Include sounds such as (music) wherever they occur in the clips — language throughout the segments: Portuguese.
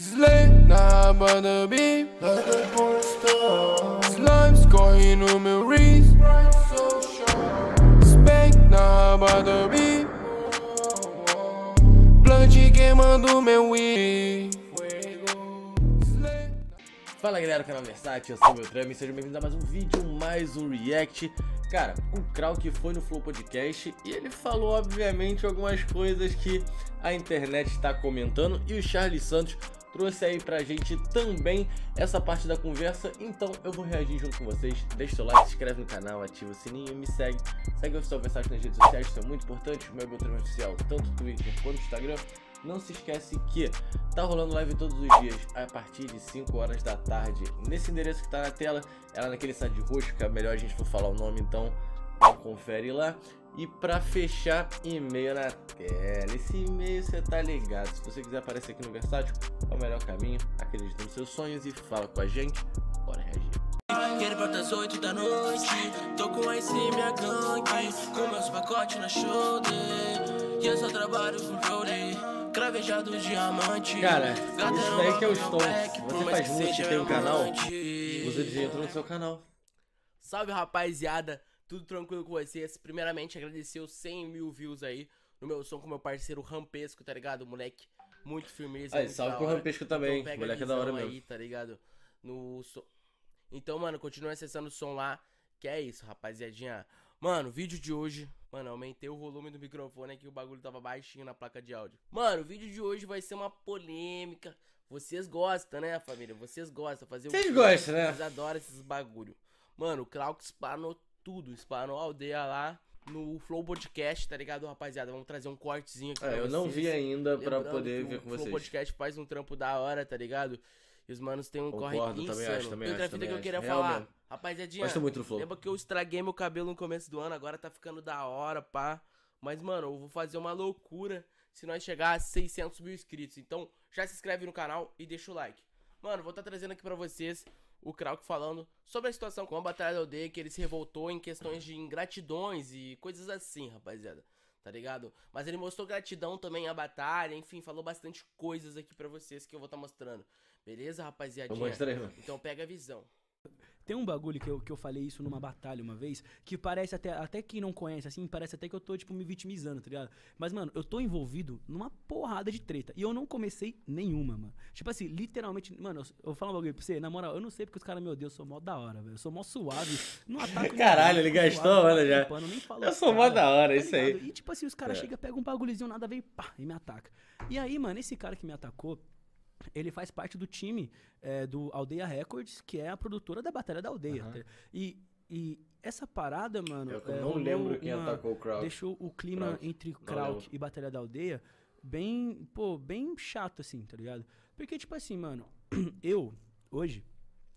Slay na aba do beat Slimes corre no meu wrist Spank na aba do beat Blunt queimando meu weed Fala galera do canal Versace, eu sou o Beltrame e sejam bem-vindos a mais um vídeo, mais um react Cara, o Krauk foi no Flow Podcast e ele falou obviamente algumas coisas que a internet está comentando e o Charles Santos trouxe aí pra gente também essa parte da conversa, então eu vou reagir junto com vocês. Deixa o seu like, se inscreve no canal, ativa o sininho e me segue. Segue o seu mensagem nas redes sociais, isso é muito importante, o meu botão oficial, tanto no Twitter quanto no Instagram. Não se esquece que tá rolando live todos os dias a partir de 5 horas da tarde. Nesse endereço que tá na tela, ela é naquele site roxo, que é melhor a gente for falar o nome, então confere lá. E para fechar, e-mail na tela. Esse e-mail você tá ligado. Se você quiser aparecer aqui no Versátil, é o melhor caminho. Acredita nos seus sonhos e fala com a gente. Bora reagir. Quero volta às 8 da noite. Tô com a gangue. Com meus pacotes na shoulder. E eu só trabalho com Cravejado diamante. Cara, isso é daí que é o Você faz música, tem um canal. Você desentra no seu canal. Salve rapaziada tudo tranquilo com vocês. Primeiramente, agradecer os 100 mil views aí no meu som com meu parceiro Rampesco, tá ligado? Moleque, muito firmeza. Aí, salve pro Rampesco também, então, moleque é da hora mesmo. Aí, tá ligado? No so... Então, mano, continue acessando o som lá, que é isso, rapaziadinha. Mano, vídeo de hoje... Mano, aumentei o volume do microfone aqui, o bagulho tava baixinho na placa de áudio. Mano, o vídeo de hoje vai ser uma polêmica. Vocês gostam, né, família? Vocês gostam fazer Vocês o... Vocês gostam, né? Vocês adoram esses bagulho. Mano, o Klaus planou tudo. Explanou a aldeia lá no Flow Podcast, tá ligado, rapaziada? Vamos trazer um cortezinho aqui. É, eu vocês. não vi ainda pra poder ver com vocês. O Flow Podcast faz um trampo da hora, tá ligado? E os manos tem um Concordo, corre insano. Também acho, também Outra fita que eu queria acho. falar. Real, rapaziadinha, Gosto muito do Flow. lembra que eu estraguei meu cabelo no começo do ano, agora tá ficando da hora, pá. Mas, mano, eu vou fazer uma loucura se nós chegar a 600 mil inscritos. Então, já se inscreve no canal e deixa o like. Mano, vou estar tá trazendo aqui pra vocês o Krauk falando sobre a situação com a Batalha da Aldeia, que ele se revoltou em questões de ingratidões e coisas assim, rapaziada. Tá ligado? Mas ele mostrou gratidão também à batalha, enfim, falou bastante coisas aqui para vocês que eu vou estar tá mostrando. Beleza, rapaziadinha? Eu mostrei, mano. Então pega a visão. Tem um bagulho que eu, que eu falei isso numa batalha uma vez, que parece até, até quem não conhece, assim, parece até que eu tô, tipo, me vitimizando, tá ligado? Mas, mano, eu tô envolvido numa porrada de treta. E eu não comecei nenhuma, mano. Tipo assim, literalmente, mano, eu, eu falo um bagulho pra você, na moral, eu não sei porque os caras, meu Deus, eu sou mó da hora, velho. Eu sou mó suave. Não ataco (laughs) Caralho, ele gastou, mano, já. Pano, eu sou cara, mó da hora, tá isso aí. E tipo assim, os caras é. chegam, pegam um bagulhozinho, nada vem, pá, e me ataca. E aí, mano, esse cara que me atacou, ele faz parte do time é, do Aldeia Records, que é a produtora da Batalha da Aldeia. Uhum. E, e essa parada, mano. Eu é, não lembro quem uma, atacou o Krauk. Deixou o clima entre Kraut e Batalha da Aldeia bem, pô, bem chato, assim, tá ligado? Porque, tipo assim, mano, (clears throat) eu, hoje,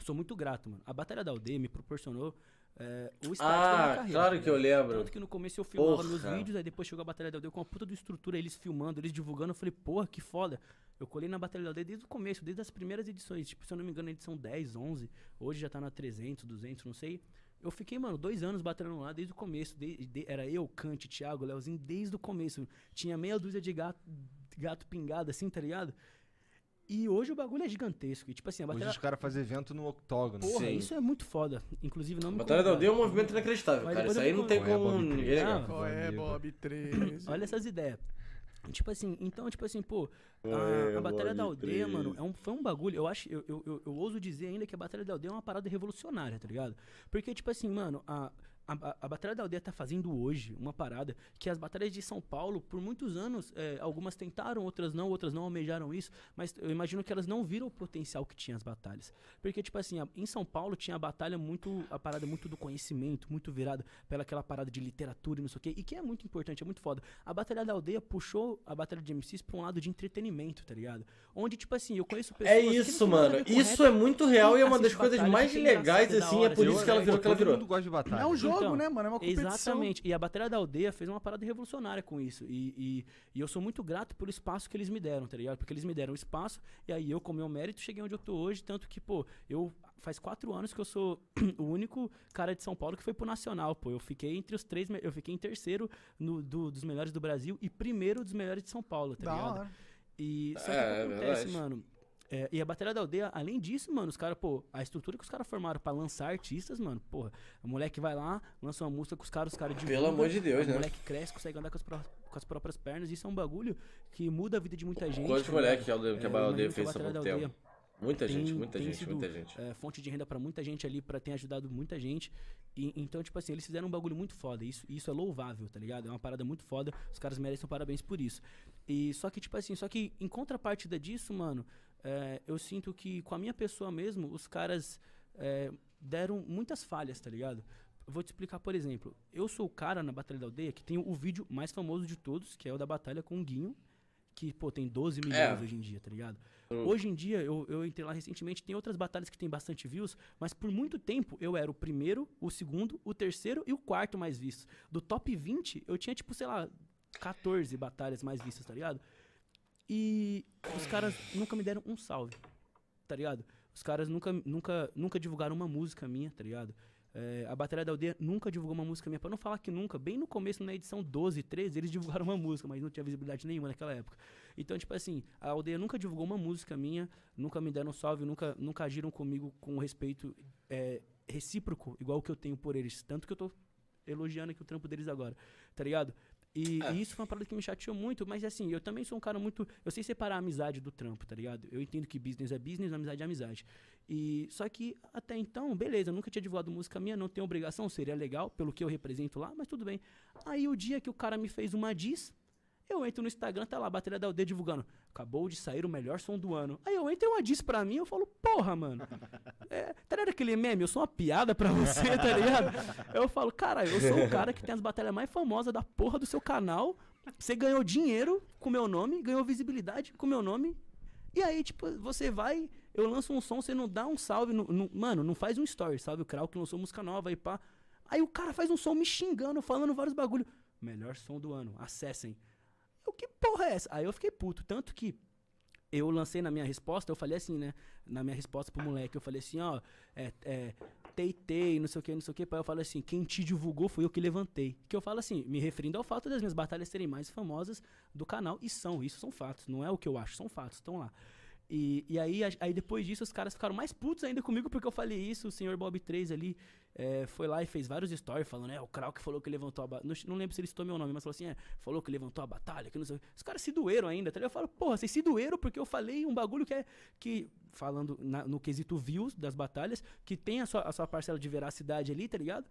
sou muito grato, mano. A Batalha da Aldeia me proporcionou é, o start ah, da minha ah, carreira. claro tá que né? eu lembro. Tanto que no começo eu filmava porra. meus vídeos, aí depois chegou a Batalha da Aldeia com uma puta de estrutura, eles filmando, eles divulgando. Eu falei, porra, que foda. Eu colei na Batalha da Aldeia desde o começo, desde as primeiras edições. Tipo, se eu não me engano, edição 10, 11. Hoje já tá na 300, 200, não sei. Eu fiquei, mano, dois anos batendo lá desde o começo. De, de, era eu, Cante, Thiago, Leozinho, desde o começo. Tinha meia dúzia de gato, gato pingado, assim, tá ligado? E hoje o bagulho é gigantesco. E, tipo assim, a batalha... Hoje os caras fazem evento no octógono. Porra, Sim. isso é muito foda. Inclusive, não me Batalha da Aldeia é um movimento inacreditável, Mas cara. Isso aí não tem como... Qual é, Bob Ah, Qual é, Bob Olha essas ideias. Tipo assim, então, tipo assim, pô, a, é, a Batalha da Aldeia, mano, é um, foi um bagulho. Eu acho, eu, eu, eu, eu, ouso dizer ainda que a Batalha da Aldeia é uma parada revolucionária, tá ligado? Porque, tipo assim, mano, a, a, a, Batalha da Aldeia está fazendo hoje uma parada que as batalhas de São Paulo, por muitos anos, é, algumas tentaram, outras não, outras não almejaram isso, mas eu imagino que elas não viram o potencial que tinha as batalhas. Porque, tipo assim, a, em São Paulo tinha a batalha muito, a parada muito do conhecimento, muito virada pela aquela parada de literatura e não sei o quê, e que é muito importante, é muito foda. A Batalha da Aldeia puxou a Batalha de MCs pra um lado de entretenimento, tá ligado? Onde, tipo assim, eu conheço é pessoas. É isso, mano. Isso é muito real e é assim, uma das coisas mais legais, assim, é por isso que ela virou que ela virou. Todo mundo gosta de batalha. É um jogo então, né, mano? É uma competição. Exatamente. E a Batalha da Aldeia fez uma parada revolucionária com isso. E, e, e, eu sou muito grato pelo espaço que eles me deram, tá ligado? Porque eles me deram espaço e aí eu, com meu mérito, cheguei onde eu tô hoje. Tanto que, pô, eu faz quatro anos que eu sou (clears throat) o único cara de São Paulo que foi pro Nacional, pô. Eu fiquei entre os três, eu fiquei em terceiro no, do, dos melhores do Brasil e primeiro dos melhores de São Paulo, tá da ligado? Hora. E só que é, é acontece, mano é, e a Batalha da Aldeia, além disso, mano, os caras, pô, a estrutura que os caras formaram pra lançar artistas, mano, porra, o moleque vai lá, lança uma música com os caras, os caras de Pelo amor de Deus, né? O moleque cresce, consegue andar com as, pró com as próprias pernas, isso é um bagulho que muda a vida de muita gente. Quantos tá moleques que a é, Batalha da Aldeia fez há pouco tempo? Muita tem, gente, muita gente, sido, muita gente. É, fonte de renda para muita gente ali, para ter ajudado muita gente. E, então, tipo assim, eles fizeram um bagulho muito foda. Isso, isso é louvável, tá ligado? É uma parada muito foda. Os caras merecem parabéns por isso. E só que, tipo assim, só que em contrapartida disso, mano, é, eu sinto que com a minha pessoa mesmo, os caras é, deram muitas falhas, tá ligado? Vou te explicar, por exemplo, eu sou o cara na Batalha da Aldeia que tem o vídeo mais famoso de todos, que é o da batalha com o Guinho, que, pô, tem 12 milhões é. hoje em dia, tá ligado? Hum. Hoje em dia, eu, eu entrei lá recentemente, tem outras batalhas que tem bastante views, mas por muito tempo eu era o primeiro, o segundo, o terceiro e o quarto mais visto. Do top 20, eu tinha, tipo, sei lá, 14 batalhas mais vistas, tá ligado? E os caras nunca me deram um salve, tá ligado? Os caras nunca, nunca, nunca divulgaram uma música minha, tá ligado? É, a Batalha da Aldeia nunca divulgou uma música minha. Pra não falar que nunca, bem no começo, na edição 12, 13, eles divulgaram uma música, mas não tinha visibilidade nenhuma naquela época. Então, tipo assim, a aldeia nunca divulgou uma música minha, nunca me deram salve, nunca, nunca agiram comigo com respeito é, recíproco, igual o que eu tenho por eles. Tanto que eu tô elogiando aqui o trampo deles agora, tá ligado? E, é. e, isso foi uma parada que me chateou muito, mas assim, eu também sou um cara muito. Eu sei separar a amizade do trampo, tá ligado? Eu entendo que business é business, amizade é amizade. E só que até então, beleza, eu nunca tinha divulgado música minha, não tenho obrigação, seria legal pelo que eu represento lá, mas tudo bem. Aí o dia que o cara me fez uma diz, eu entro no Instagram, tá lá, a Bateria da Aldeia divulgando. Acabou de sair o melhor som do ano. Aí eu entro e uma diz pra mim, eu falo, porra, mano. (laughs) É, tá ligado aquele meme? Eu sou uma piada pra você, (laughs) tá ligado? Eu falo, cara, eu sou o (laughs) cara que tem as batalhas mais famosas da porra do seu canal. Você ganhou dinheiro com meu nome, ganhou visibilidade com meu nome. E aí, tipo, você vai, eu lanço um som, você não dá um salve. no mano, não faz um story, salve o Krau que lançou música nova e pá. Aí o cara faz um som me xingando, falando vários bagulho. Melhor som do ano, acessem. Eu, que porra é essa? Aí eu fiquei puto. Tanto que eu lancei na minha resposta, eu falei assim, né? Na minha resposta pro moleque, eu falei assim, ó, é, é teitei, não sei o que, não sei o que. Aí eu falo assim, quem te divulgou foi eu que levantei. Que eu falo assim, me referindo ao fato das minhas batalhas serem mais famosas do canal, e são, isso são fatos, não é o que eu acho, são fatos, estão lá. E, e aí, aí depois disso, os caras ficaram mais putos ainda comigo porque eu falei isso, o senhor Bob 3 ali é, foi lá e fez vários stories falando, né? O Krauk falou que levantou a batalha. Não, lembro se ele citou meu nome, mas falou assim: é, falou que levantou a batalha, que não sei. Os caras se doeram ainda, tá ligado? Eu falo, porra, vocês se doeram porque eu falei um bagulho que é. que falando na, no quesito views das batalhas, que tem a sua, a sua parcela de veracidade ali, tá ligado?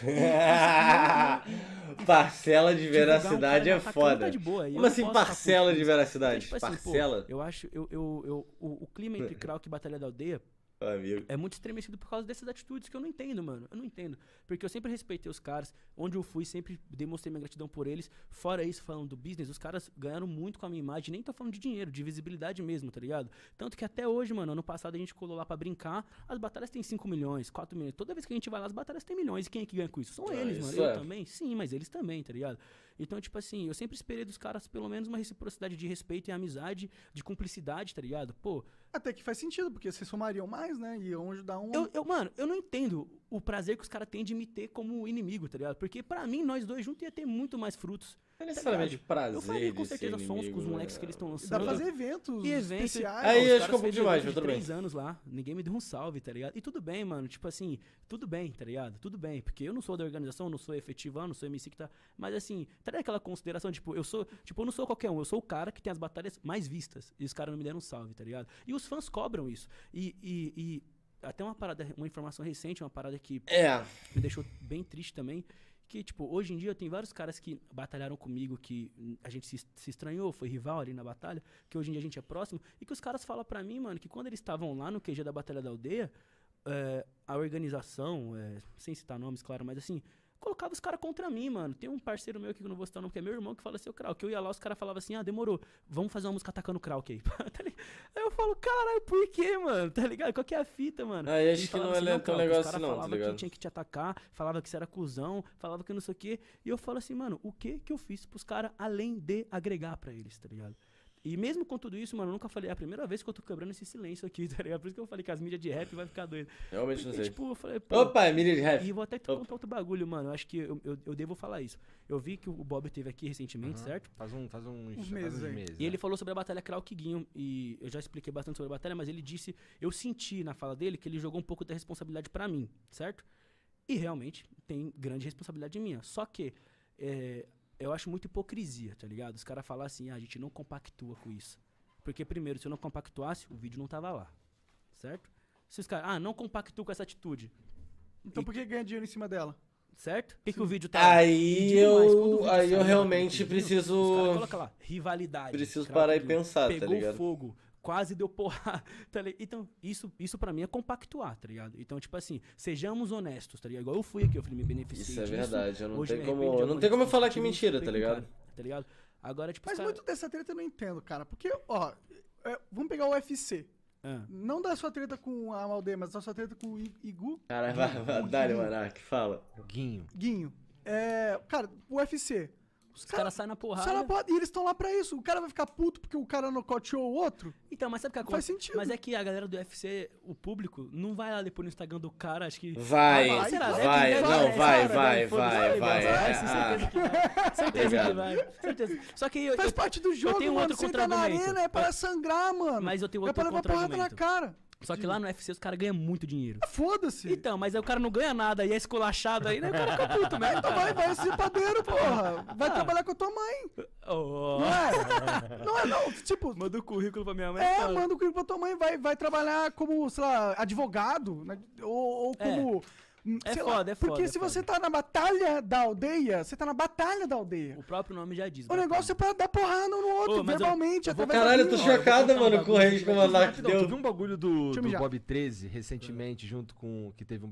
(laughs) parcela de veracidade um é foda. Tá de boa, Como assim, parcela de veracidade? Então, tipo assim, parcela? Pô, eu acho, eu, eu, eu o, o clima entre (laughs) Krauk e Batalha da Aldeia, Amigo. É muito estremecido por causa dessas atitudes que eu não entendo, mano. Eu não entendo. Porque eu sempre respeitei os caras. Onde eu fui, sempre demonstrei minha gratidão por eles. Fora isso, falando do business, os caras ganharam muito com a minha imagem. Nem tô falando de dinheiro, de visibilidade mesmo, tá ligado? Tanto que até hoje, mano, ano passado a gente colou lá pra brincar. As batalhas têm 5 milhões, 4 milhões. Toda vez que a gente vai lá, as batalhas têm milhões. E quem é que ganha com isso? São ah, eles, isso mano. É. Eu também? Sim, mas eles também, tá ligado? Então, tipo assim, eu sempre esperei dos caras pelo menos uma reciprocidade de respeito e amizade, de cumplicidade, tá ligado? Pô. Até que faz sentido, porque vocês somariam mais, né? E onde dá um. Eu, eu, mano, eu não entendo o prazer que os caras têm de me ter como inimigo, tá ligado? Porque para mim, nós dois juntos ia ter muito mais frutos. Não é tá necessariamente tá prazer. Eu faria com certeza só com os moleques né? que eles estão lançando. Dá pra fazer eventos, e eventos especiais. Aí né? acho que é um pouco demais, mas tudo bem. três anos lá, ninguém me deu um salve, tá ligado? E tudo bem, mano. Tipo assim, tudo bem, tá ligado? Tudo bem. Porque eu não sou da organização, não sou efetivão, não sou MC que tá. Mas assim, tá aquela consideração, tipo, eu sou. Tipo, eu não sou qualquer um, eu sou o cara que tem as batalhas mais vistas. E os caras não me deram um salve, tá ligado? E os fãs cobram isso. e, e, e até uma parada, uma informação recente, uma parada que é. me deixou bem triste também. Que, tipo, hoje em dia tem vários caras que batalharam comigo, que a gente se, se, estranhou, foi rival ali na batalha, que hoje em dia a gente é próximo, e que os caras falam para mim, mano, que quando eles estavam lá no QG da Batalha da Aldeia, é, a organização, é, sem citar nomes, claro, mas assim, colocava os caras contra mim, mano. Tem um parceiro meu aqui que eu não vou citar o que é meu irmão, que fala assim, o Krauk. Eu ia lá, os caras falavam assim, ah, demorou, vamos fazer uma música atacando o Krauk aí. (laughs) Tá aí eu falo, caralho, por quê, mano? Tá ligado? Qual que é a fita, mano? Aí acho que não assim, é tão legal assim, não, tá falava tá ligado? que tinha que te atacar, falava que você era cuzão, falava que não sei o quê. E eu falo assim, mano, o que que eu fiz pros caras além de agregar pra eles, tá ligado? E mesmo com tudo isso, mano, eu nunca falei. É a primeira vez que eu tô quebrando esse silêncio aqui, (laughs) tá ligado? Por isso que eu falei que as mídias de rap vai ficar doido. Realmente não sei. Tipo, eu falei, Pô, Opa, é mídia de rap. E vou até te contar outro bagulho, mano. Eu acho que eu, eu, eu, devo falar isso. Eu vi que o Bob teve aqui recentemente, uhum. certo? Faz, um, faz uns, uns meses. uns meses e ele né? falou sobre a batalha Krauk Guinho. E eu já expliquei bastante sobre a batalha, mas ele disse. Eu senti na fala dele que ele jogou um pouco da responsabilidade para mim, certo? E realmente tem grande responsabilidade minha. Só que. É, eu acho muito hipocrisia, tá ligado? Os caras falam assim, ah, a gente não compactua com isso. Porque, primeiro, se eu não compactuasse, o vídeo não tava lá. Certo? Se os caras, ah, não compactuou com essa atitude. Então e... por que ganha dinheiro em cima dela? Certo? Por que, que o vídeo tá Aí eu, aí eu realmente preciso. Os coloca lá, rivalidade. Preciso parar e pensar, tá Pegou tá ligado? fogo quase deu porrada. (laughs) Tá então, isso, isso para mim é compactuar, tá ligado? Então, tipo assim, sejamos honestos, tá ligado? Igual eu fui aqui, eu falei, me beneficiei Isso é verdade, eu não tenho como, não tem como eu falar que mentira, tá ligado? Tá ligado? Agora, tipo, Mas cara... muito dessa treta eu não entendo, cara, porque, ó, é, vamos pegar o UFC. Ah. Não da sua treta com a Maldeia, mas da sua treta com o Igu. Cara, (laughs) vai, vai, dá-lhe, Marac, fala. Guinho. Guinho. É, cara, o UFC. Os caras cara saem na porrada. Sai na porrada. E eles estão lá pra isso. O cara vai ficar puto porque o cara nocauteou o outro. Então, mas sabe o que acontece? Faz sentido. Mas é que a galera do UFC, o público, não vai lá depois no Instagram do cara, acho que. Vai, ah, vai, lá, vai, vai, não, né? vai, vai, vai, é, ah. vai. Certeza que vai. Certeza. Só que eu, Faz eu, parte do jogo, eu tenho mano. Outro Você tá na arena, é para sangrar, mano. Mas eu tenho é outro é contra-argumento. É pra levar porrada na cara. Só que lá no UFC os caras ganham muito dinheiro. Ah, foda-se! Então, mas aí o cara não ganha nada e é escolachado aí, né? O cara fica puto, né? Então vai, vai ser padeiro, porra! Vai ah. trabalhar com a tua mãe! Oh. Não é? Não é, não! Tipo. Manda o currículo pra minha mãe. É, fala. Tá manda o currículo pra tua mãe, vai, vai trabalhar como, sei lá, advogado, né? ou, ou é. como. É Hum, é sei foda, lá, é foda. Porque é se foda. você tá na batalha da aldeia, você tá na batalha da aldeia. O próprio nome já diz. O batalha. Né? negócio é pra dar porrada no outro, Ô, verbalmente. Eu, eu vou... Caralho, eu tô chocado, mano, com o range que o Monark deu. Teve um bagulho do, do Bob 13 recentemente, junto com. Que teve um.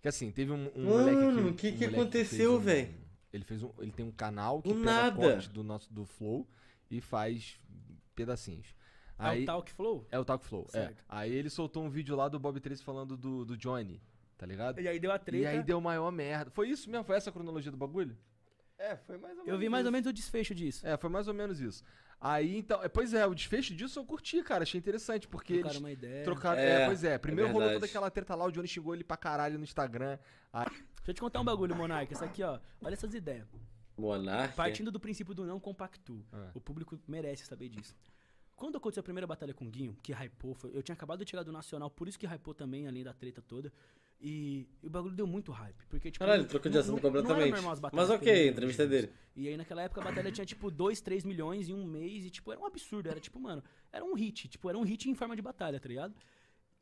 Que assim, teve um. um mano, o que, que, um que aconteceu, velho? Ele fez um. Ele tem um canal que é pega do nosso do Flow e faz pedacinhos. Aí, é o Talk Flow? É o Talk Flow, é. certo. é. Aí ele soltou um vídeo lá do Bob 13 falando do, do Johnny. Tá ligado? E aí deu a treta. E aí deu maior merda. Foi isso mesmo? Foi essa a cronologia do bagulho? É, foi mais ou menos. Eu vi mais isso. ou menos o desfecho disso. É, foi mais ou menos isso. Aí então. É, pois é, o desfecho disso eu curti, cara. Achei interessante, porque. Trocaram eles uma ideia. Trocaram, é, é pois é. Primeiro é rolou toda aquela treta lá, o Johnny xingou ele pra caralho no Instagram. Aí... Deixa eu te contar um bagulho, Monark. essa aqui, ó. Olha essas ideias. Monark. Partindo do princípio do não compactu ah. O público merece saber disso. Quando aconteceu a primeira batalha com o Guinho, que hypou, foi, eu tinha acabado de tirar do Nacional, por isso que hypou também, além da treta toda. E, e o bagulho deu muito hype. Porque, tipo, Caralho, ele trocou de assunto completamente. Mas ok, entrevista dele. E aí naquela época a batalha tinha, tipo, 2, 3 milhões em um mês. E, tipo, era um absurdo. Era tipo, mano, era um hit. Tipo, era um hit em forma de batalha, tá ligado?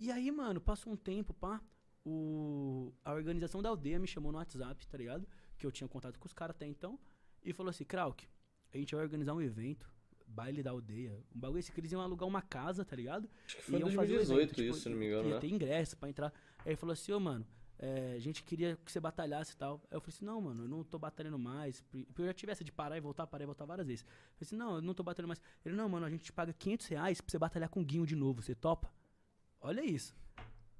E aí, mano, passou um tempo, pá. O, a organização da aldeia me chamou no WhatsApp, tá ligado? Que eu tinha contato com os caras até então. E falou assim, Krauk, a gente vai organizar um evento baile da aldeia. Um bagulho, esse que eles iam alugar uma casa, tá ligado? Acho que foi em 2018 um evento, isso, se tipo, não me engano. Ia né? ter ingresso pra entrar. Aí ele falou assim, ô, oh, mano, é, a gente queria que você batalhasse e tal. Aí eu falei assim, não, mano, eu não tô batalhando mais. Porque eu já tivesse de parar e voltar, parar e voltar várias vezes. Eu falei assim, não, eu não tô batalhando mais. Ele, não, mano, a gente paga 500 reais pra você batalhar com o Guinho de novo, você topa? Olha isso.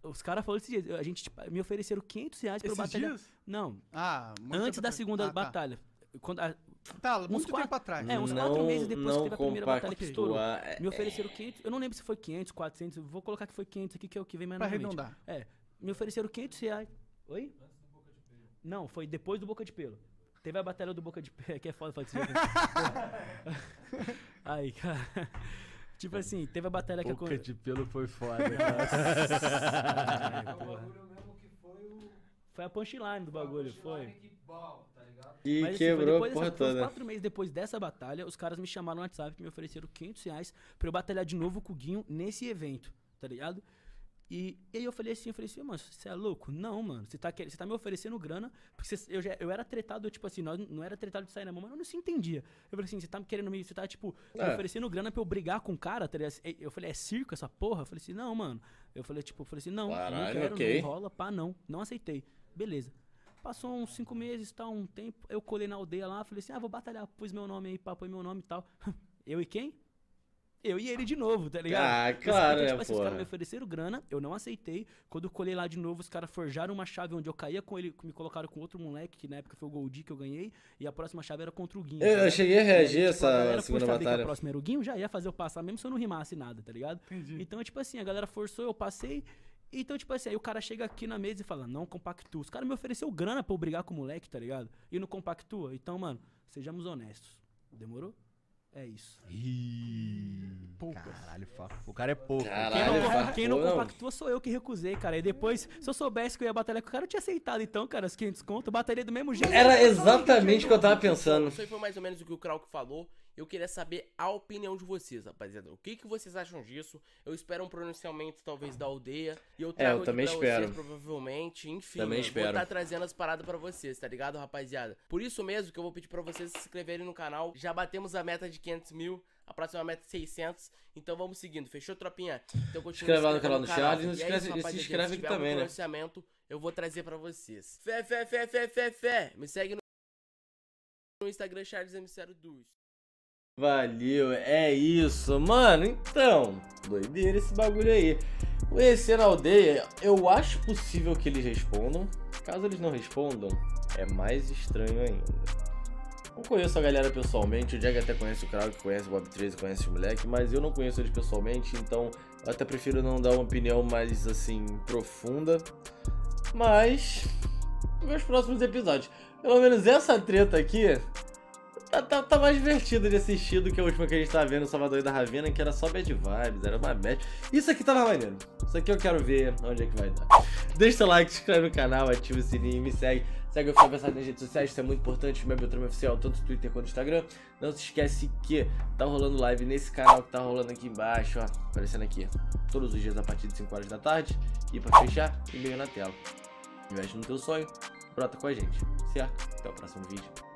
Os caras falaram esses dias, a gente tipo, me ofereceram 500 reais pra esses eu batalhar. Dias? Não. Ah, antes da segunda ah, tá. batalha. Quando a, Tá, muito uns tempo quatro, atrás. É, uns não, quatro meses depois que teve a primeira batalha que estourou. Me ofereceram 500, é. eu não lembro se foi 500, 400, vou colocar que foi 500 aqui, que é o que vem mais Pra arredondar. É, me ofereceram 500 reais. Oi? Antes do Boca de Pelo. Não, foi depois do Boca de Pelo. Teve a batalha do Boca de Pelo, (laughs) é que é foda falar isso. Né? Aí, (laughs) cara... Tipo assim, teve a batalha Boca que eu... Boca de Pelo foi foda. Ai, (laughs) é o bagulho mesmo que foi o... Foi a punchline do bagulho, foi. Que bom. E Mas, assim, quebrou a porra toda. Quatro meses depois dessa batalha, os caras me chamaram no WhatsApp e me ofereceram 500 reais pra eu batalhar de novo com o Guinho nesse evento, tá ligado? E, e aí eu falei assim, eu falei assim, mano, você é louco? Não, mano, você tá, você tá me oferecendo grana, porque cê, eu, já, eu era tretado, tipo assim, nós, não era tretado de sair na mão, mas eu não se entendia. Eu falei assim, você tá me querendo me, você tá, tipo, me é. oferecendo grana pra eu brigar com o cara, tá ligado? Eu falei, é circo essa porra? Eu falei assim, não, mano. Eu falei, tipo, eu falei assim, não, Caralho, não quero, okay. não rola, pá, não, não aceitei. Beleza. Passou uns cinco meses, tal, um tempo. Eu colei na aldeia lá, falei assim: ah, vou batalhar, pus meu nome aí, papo, meu nome e tal. (laughs) eu e quem? eu e ele de novo, tá ligado? Ah, claro, tipo né, tipo, assim, Os caras me ofereceram grana, eu não aceitei. Quando eu colei lá de novo, os caras forjaram uma chave onde eu caía com ele, me colocaram com outro moleque, que na época foi o Goldi que eu ganhei, e a próxima chave era contra o Guinho. Eu, eu tá cheguei a reagir aí, essa tipo, a segunda batalha. Que a próxima era o Guinho, já ia fazer eu passar, mesmo se eu não rimasse nada, tá ligado? Entendi. Então, tipo assim, a galera forçou, eu passei, então, tipo assim, aí o cara chega aqui na mesa e fala, não compactua. Os caras me ofereceu grana pra eu brigar com o moleque, tá ligado? E não compactua. Então, mano, sejamos honestos. Demorou? É isso. Ih, caralho, o cara é pouco. Caralho, quem não, quem não compactua sou eu que recusei, cara. E depois, se eu soubesse que eu ia batalhar com o cara, eu tinha aceitado então, cara, os 500 conto, eu bateria do mesmo jeito. Era exatamente o que eu tava pensando. Isso aí foi mais ou menos o que o Krauk falou. Eu queria saber a opinião de vocês, rapaziada. O que, que vocês acham disso? Eu espero um pronunciamento, talvez, da aldeia. E eu é, trago é, eu também espero. Vocês, provavelmente. Enfim, também espero. vou estar tá trazendo as paradas para vocês, tá ligado, rapaziada? Por isso mesmo que eu vou pedir para vocês se inscreverem no canal. Já batemos a meta de 500 mil. A próxima meta é 600. Então vamos seguindo. Fechou, tropinha? Então continua inscreve lá no canal do Charles. E, não esquece, é isso, se inscreve aqui também, um né? eu vou trazer para vocês. Fé, fé, fé, fé, fé, fé. Me segue no Instagram, CharlesM02. Valeu, é isso, mano. Então, doideira esse bagulho aí. O a aldeia, eu acho possível que eles respondam. Caso eles não respondam, é mais estranho ainda. Não conheço a galera pessoalmente, o Jack até conhece o Krauk, conhece o Bob 13, conhece o moleque, mas eu não conheço eles pessoalmente, então eu até prefiro não dar uma opinião mais assim profunda. Mas. Meus próximos episódios. Pelo menos essa treta aqui Tá, tá, tá, mais divertido de assistir do que a última que a gente tava tá vendo, Salvador e da Ravena, que era só bad vibes, era uma bad. Isso aqui tava maneiro. Isso aqui eu quero ver onde é que vai dar. Deixa o like, se inscreve no canal, ativa o sininho, me segue. Segue o Fábio Versace nas redes sociais, isso é muito importante. Meu Beltrame é Oficial, tanto no Twitter quanto no Instagram. Não se esquece que tá rolando live nesse canal que tá rolando aqui embaixo, ó. Aparecendo aqui. Todos os dias a partir de 5 horas da tarde. E pra fechar, e-mail na tela. Investe no teu sonho, brota com a gente, certo? Até o próximo vídeo.